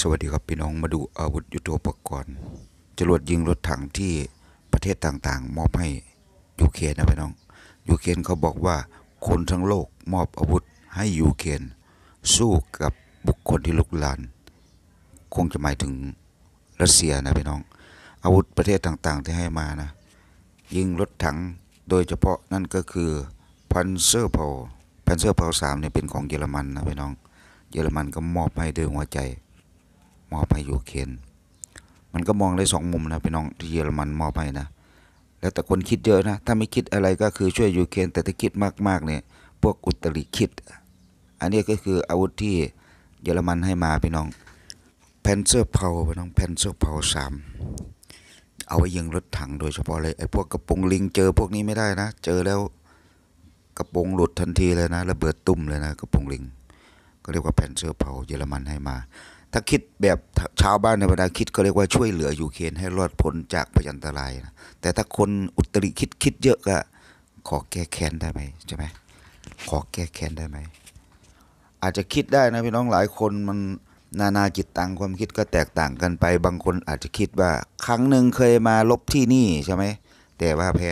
สวัสดีครับพี่น้องมาดูอาวุธยุโทโธปกรณ์จรวดยิงรถถังที่ประเทศต่างๆ มอบให้ยูเครนนะพี่น้องยูเครนเขาบอกว่า คนทั้งโลกมอบอาวุธให้ยูเครนสู้กับบุคคลที่ลุกลานคงจะหมายถึงรัสเซียนะ พี่น้อง อาวุธประเทศต่างๆ ที่ให้มานะยิงรถถังโดยเฉพาะนั่นก็คือพันเซอร์เพลพันเซอร์เพลสามเนี่ยเป็นของเยอรมันนะพี่น้องเยอรมันก็มอบให้ด้วยหัวใจมอบให้ยูเครนมันก็มองได้สองมุมนะพี่น้องที่เยอรมันมอบให้นะ แล้วแต่คนคิดเยอะนะ ถ้าไม่คิดอะไรก็คือช่วยยูเครนแต่ถ้าคิดมากๆเนี่ย พวกอุตริคิด อันนี้ก็คืออาวุธที่เยอรมันให้มาพี่น้องแพนเซอร์เพาพี่น้องแพนเซอร์เพาสามเอาไว้ยิงรถถังโดยเฉพาะเลย ไอ้พวกกระปงลิงเจอพวกนี้ไม่ได้นะ เจอแล้วกระปงหลุดทันทีเลยนะระเบิดตุ่มเลยนะกระปงลิง ก็เรียกว่าแพนเซอร์เพาเยอรมันให้มาถ้าคิดแบบชาวบ้านในบรรดาคิดก็เรียกว่าช่วยเหลืออยูเครนให้รอดพ้นจากพยันตรายนะแต่ถ้าคนอุตริคิดคิดเยอะก็ ขอแก้แค้นได้ไหมใช่ไหมขอแก้แค้นได้ไหม อาจจะคิดได้นะพี่น้องหลายคนมันนานาจิตตังความคิดก็แตกต่างกันไปบางคนอาจจะคิดว่าครั้งหนึ่งเคยมาลบที่นี่ใช่ไหม แต่ว่าแพ้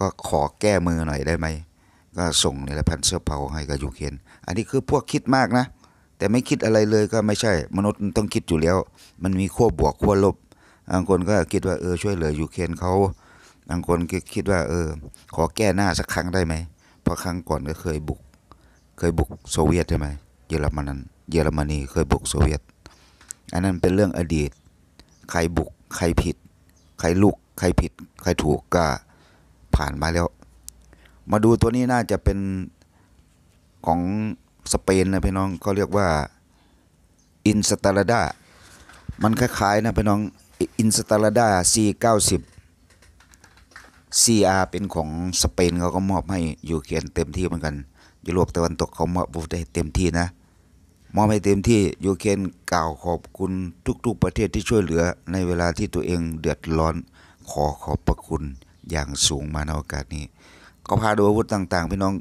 ก็ขอแก้มือหน่อยได้ไหมก็ส่งในละพันเสื้อเผาให้กับยูเครนอันนี้คือพวกคิดมากนะแต่ไม่คิดอะไรเลยก็ไม่ใช่ มนุษย์ต้องคิดอยู่แล้ว มันมีขั้วบวกขั้วลบบางคนก็คิดว่าเออ ช่วยเหลือยูเครนเขาบางคนก็คิดว่า เออ ขอแก้หน้าสักครั้งได้ไหมเพราะครั้งก่อนก็เคยบุก เคยบุกโซเวียตใช่ไหมเยอรมันนั้น เยอรมนีเคยบุกโซเวียตอันนั้นเป็นเรื่องอดีต ใครบุก ใครผิด ใครลุกใครผิด ใครถูกก็ผ่านมาแล้ว มาดูตัวนี้น่าจะเป็นของสเปนนะพี่น้องก็เรียกว่าอินสตาลาดา มันคล้ายๆนะพี่น้องอินสตาลาดา C90 CR เป็นของสเปนเขาก็มอบให้ยูเครนเต็มที่เหมือนกันยุโรปตะวันตกเขามอบบได้เต็มที่นะ มอบให้เต็มที่ยูเครนกล่าวขอบคุณทุกๆประเทศที่ช่วยเหลือในเวลาที่ตัวเองเดือดร้อนขอขอบพระคุณอย่างสูงมาในโอกาสนี้ก็พาดูอาวุธต่าง ๆพี่น้อง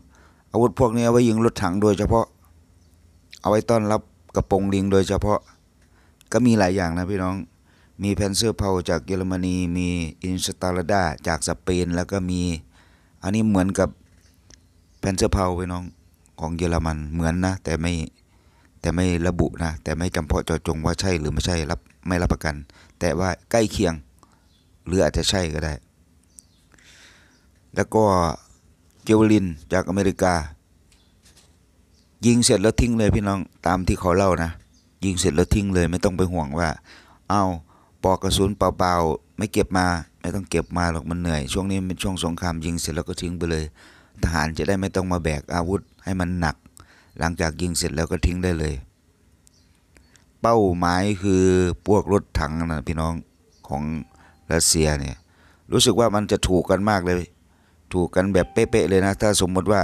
อาวุธพวกนี้ไว้ยิงรถถังโดยเฉพาะเอาไว้ต้อนรับกระโปรงลิง โดยเฉพาะก็มีหลายอย่างนะพี่น้องมีแพนเซอร์เพาจากเยอรมนีมีอินสตาลดาจากสเปน แล้วก็มีอันนี้เหมือนกับแพนเซอร์เพาพี่น้องของเยอรมันเหมือนนะแต่ไม่แต่ไม่ระบุนะ แต่ไม่จำเพาะเจาะจงว่าใช่หรือไม่ใช่รับไม่รับประกัน แต่ว่าใกล้เคียงหรืออาจจะใช่ก็ได้ แล้วก็เจวลินจากอเมริกายิงเสร็จแล้วทิ้งเลยพี่น้องตามที่เขาเล่านะยิงเสร็จแล้วทิ้งเลยไม่ต้องไปห่วงว่า เอาปอกกระสุนเปล่าๆ ไม่เก็บมาไม่ต้องเก็บมาหรอกมันเหนื่อยช่วงนี้เป็นช่วงสงครามยิงเสร็จแล้วก็ทิ้งไปเลย ทหารจะได้ไม่ต้องมาแบกอาวุธให้มันหนัก หลังจากยิงเสร็จแล้วก็ทิ้งได้เลย เป้าหมายคือพวกรถถังนะพี่น้องของรัสเซียเนี่ยรู้สึกว่ามันจะถูกกันมากเลย ถูกกันแบบเป๊ะๆเลยนะถ้าสมมติว่า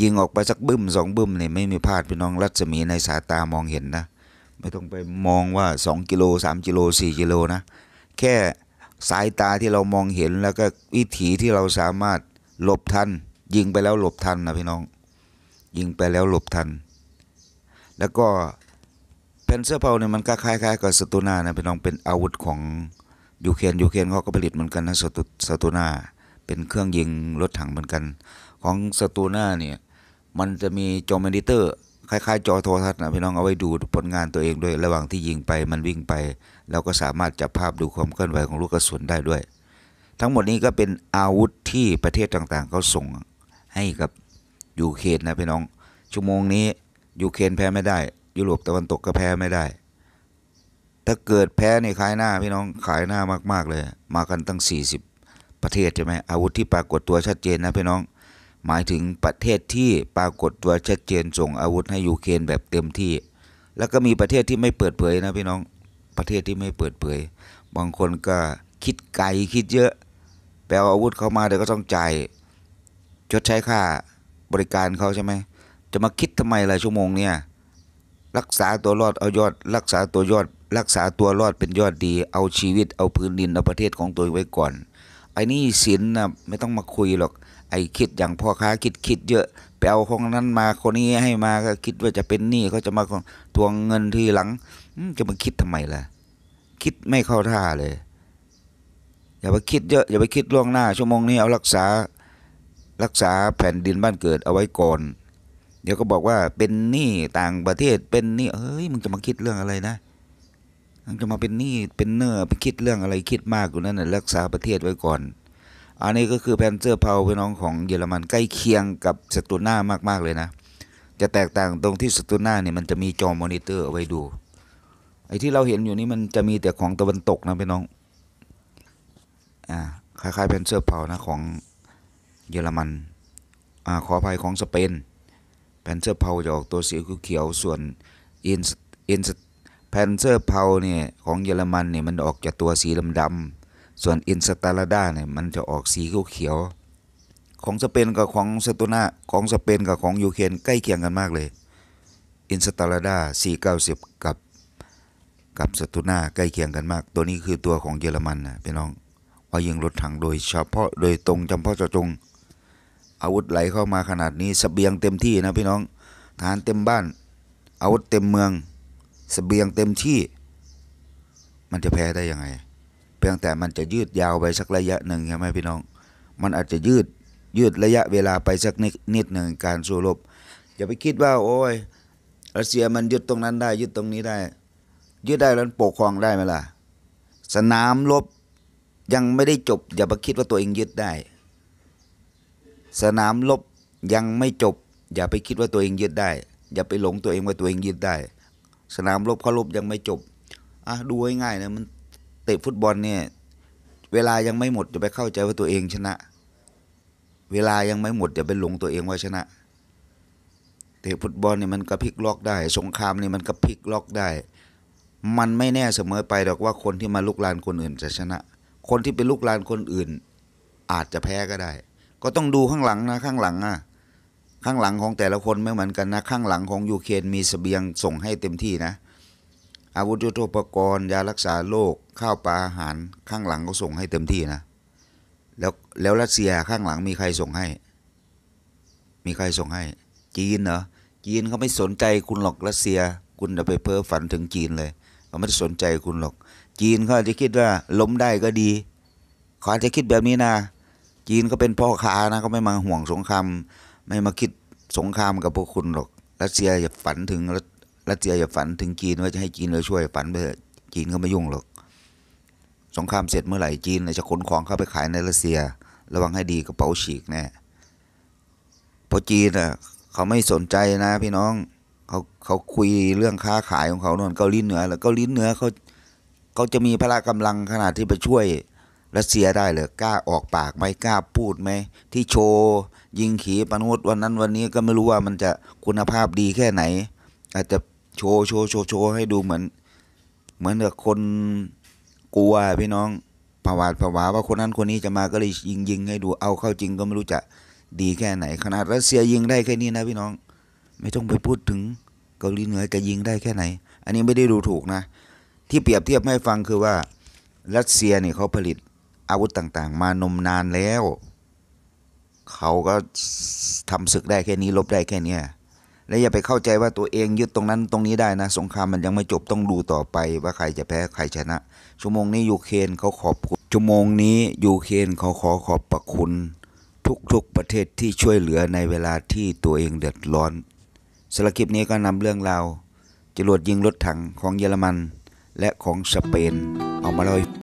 ยิงออกไปสักบึ้มสองบึ้มเนี่ยไม่มีพลาดพี่น้องรัศมีในสายตามองเห็นนะ ไม่ต้องไปมองว่าสองกิโลสามกิโลสี่กิโลนะ แค่สายตาที่เรามองเห็น แล้วก็วิถีที่เราสามารถหลบทัน ยิงไปแล้วหลบทันนะพี่น้องยิงไปแล้วหลบทัน แล้วก็เพนเซอร์เพลเนี่ยมันก็คล้ายๆกับสตูนานะพี่น้องเป็นอาวุธของยูเครนยูเครนเขาก็ผลิตเหมือนกันนะสตูสตูนาเป็นเครื่องยิงรถถังเหมือนกันของสตูน่าเนี่ย มันจะมีจอมอนิเตอร์ คล้ายๆ จอโทรทัศน์นะพี่น้องเอาไว้ดูผลงานตัวเองด้วย ระหว่างที่ยิงไปมันวิ่งไป เราก็สามารถจับภาพดูความเคลื่อนไหวของลูกกระสุนได้ด้วย ทั้งหมดนี้ก็เป็นอาวุธที่ประเทศต่าง ๆเขาส่งให้กับยูเครนนะพี่น้อง ชั่วโมงนี้ยูเครนแพ้ไม่ได้ ยุโรปตะวันตกก็แพ้ไม่ได้ ถ้าเกิดแพ้ในขายหน้าพี่น้องขายหน้ามากๆเลย มากันตั้ง 40 ประเทศใช่ไหมอาวุธที่ปรากฏตัวชัดเจนนะพี่น้องหมายถึงประเทศที่ปรากฏตัวชัดเจนส่งอาวุธให้ยูเครนแบบเต็มที่ แล้วก็มีประเทศที่ไม่เปิดเผยนะพี่น้องประเทศที่ไม่เปิดเผย บางคนก็คิดไกลคิดเยอะ แปลอาวุธเขามาเดี๋ยวก็ต้องจ่ายชดใช้ค่าบริการเขาใช่ไหมจะมาคิดทำไมลายชั่วโมงเนี่ยรักษาตัวรอดเอายอด รักษาตัวยอด รักษาตัวรอดเป็นยอดดี เอาชีวิตเอาพื้นดินเอาประเทศของตัวไว้ก่อนไอ้นี่สินนะไม่ต้องมาคุยหรอกไอ้คิดอย่างพ่อค้าคิดคิด เยอะไปเอาของนั้นมาคนนี้ให้มาก็คิดว่าจะเป็นหนี้เขาจะมาทวงเงินทีหลังจะมาคิดทำไมล่ะคิดไม่เข้าท่าเลยอย่าไปคิดเยอะอย่าไปคิดล่วงหน้าชั่วโมงนี้เอารักษารักษาแผ่นดินบ้านเกิดเอาไว้ก่อน เดี๋ยวก็บอกว่า เป็นหนี้ต่างประเทศเป็นหนี้เฮ้ยมึงจะมาคิดเรื่องอะไรนะมึงจะมาเป็นหนี้เป็นเนอร์ไปคิดเรื่องอะไรคิดมากกว่านั้นน่ะรักษาประเทศไว้ก่อนอันนี้ก็คือแพนเซอร์เพาพี่น้องของเยอรมันใกล้เคียงกับสตูน่ามากๆเลยนะจะแตกต่างตรงที่สตูน่าเนี่ยมันจะมีจอมอนิเตอร์เอาไว้ดูไอ้ที่เราเห็นอยู่นี่มันจะมีแต่ของตะวันตกนะพี่น้องอ่าคล้ายๆแพนเซอร์เพานะของเยอรมันอ่าขออภัยของสเปนแพนเซอร์เพาจะออกตัวสีเขียวส่วนอินอินแพนเซอร์เพาเนี่ยของเยอรมันเนี่ยมันออกจากตัวสีดำๆส่วนอินสตาลาดาเนี่ยมันจะออกสีเขียว ของสเปนกับของเซตุนาของสเปนกับของยูเครนใกล้เคียงกันมากเลย อินสตาลาดา490กับกับเซตุนาใกล้เคียงกันมาก ตัวนี้คือตัวของเยอรมันนะพี่น้องว่ายิงรถถังโดย เฉพาะโดยตรงจำเพาะเจาะจงอาวุธไหลเข้ามาขนาดนี้สเบียงเต็มที่นะ พี่น้องฐานเต็มบ้าน อาวุธเต็มเมืองสเบียงเต็มที่ มันจะแพ้ได้ยังไงพียงแต่มันจะยืดยาวไปสักระยะหนึ่งใช่ไหมพี่น้อง มันอาจจะยืดยืดระยะเวลาไปสักนิดนิดหนึ่งการสู้รบ อย่าไปคิดว่า โอ้ยรัสเซียมันยึดตรงนั้นได้ยึดตรงนี้ได้ยึดได้แล้วปกครองได้ไหมล่ะสนามรบยังไม่ได้จบ อย่าไปคิดว่าตัวเองยึดได้ สนามรบยังไม่จบ อย่าไปคิดว่าตัวเองยึดได้ อย่าไปหลงตัวเองว่าตัวเองยึดได้ สนามรบเขารบยังไม่จบอ่ะดูง่ายๆนะมันเตะฟุตบอลเนี่ย เวลายังไม่หมดจะไปเข้าใจว่าตัวเองชนะ เวลายังไม่หมดจะไปหลงตัวเองว่าชนะเตะฟุตบอลเนี่ยมันกระพลิกล็อกได้ สงครามเนี่ยมันกระพลิกล็อกได้ มันไม่แน่เสมอไปหรอกว่าคนที่มาลุกลานคนอื่นจะชนะ คนที่เป็นลูกลานคนอื่น อาจจะแพ้ก็ได้ ก็ต้องดูข้างหลังนะ ข้างหลังอ่ะ ข้างหลังของแต่ละคนไม่เหมือนกันนะ ข้างหลังของยูเครนมีสเสบียงส่งให้เต็มที่นะอาวุธยุทโธปกรณ์ยารักษาโรคข้าวปลาอาหารข้างหลังก็ส่งให้เต็มที่นะ แล้วแล้วรัสเซียข้างหลังมีใครส่งให้ มีใครส่งให้ จีนเหรอจีนเขาไม่สนใจคุณหรอกรัสเซีย คุณจะไปเพ้อฝันถึงจีนเลยเขาไม่สนใจคุณหรอก จีนเขาจะคิดว่าล้มได้ก็ดีเขาจะคิดแบบนี้นะจีนก็เป็นพ่อค้านะเขาไม่มาห่วงสงคราม ไม่มาคิดสงครามกับพวกคุณหรอก รัสเซียอย่าฝันถึงรัสเซียอย่าฝันถึงจีนว่าจะให้จีนเราช่วยฝันไปจีนเขาไม่ยุ่งหรอกสงครามเสร็จเมื่อไหร่จีนจะขนของเข้าไปขายในรัสเซีย ระวังให้ดี กระเป๋าฉีกแน่พอจีนอ่ะเขาไม่สนใจนะพี่น้องเขาเขาคุยเรื่องค้าขายของเขาโน่นเกาหลีเหนือ แล้วเกาหลีเหนือเขาเขาจะมีพละกำลังขนาดที่ไปช่วยรัสเซียได้เลยกล้าออกปากไหมกล้าพูดไหมที่โชว์ยิงขีปนาวุธวันนั้นวันนี้ก็ไม่รู้ว่ามันจะคุณภาพดีแค่ไหน อาจจะโชว์โชว์โชว์โชว์ให้ดูเหมือน เหมือนกับคนกลัวพี่น้องผวาดผวาว่าคนนั้นคนนี้จะมาก็เลยยิงยิงให้ดูเอาเข้าจริงก็ไม่รู้จะดีแค่ไหน ขนาดรัสเซียยิงได้แค่นี้นะพี่น้อง ไม่ต้องไปพูดถึงเกาหลีเหนือจะยิงได้แค่ไหน อันนี้ไม่ได้ดูถูกนะที่เปรียบเทียบให้ฟังคือว่ารัสเซียเนี่ยเขาผลิตอาวุธต่าง ๆ มานมนานแล้ว เขาก็ทำศึกได้แค่นี้ลบได้แค่นี้และอย่าไปเข้าใจว่าตัวเองยึดตรงนั้นตรงนี้ได้นะ สงครามมันยังไม่จบต้องดูต่อไป ว่าใครจะแพ้ใครชนะ ชั่วโมงนี้ยูเครนเขาขอบคุณชั่วโมงนี้ยูเครนเขาขอขอบประคุณ ทุกๆ ประเทศที่ช่วยเหลือในเวลาที่ตัวเองเดือดร้อนสารคลิปนี้ก็นำเรื่องราวจรวดยิงรถถังของเยอรมันและของสเปน เอามาเล่า